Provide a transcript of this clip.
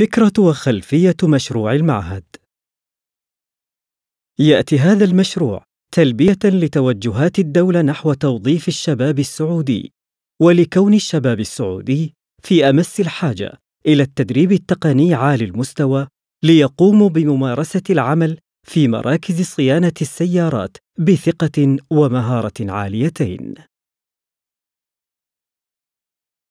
فكرة وخلفية مشروع المعهد يأتي هذا المشروع تلبية لتوجهات الدولة نحو توظيف الشباب السعودي ولكون الشباب السعودي في أمس الحاجة إلى التدريب التقني عالي المستوى ليقوموا بممارسة العمل في مراكز صيانة السيارات بثقة ومهارة عاليتين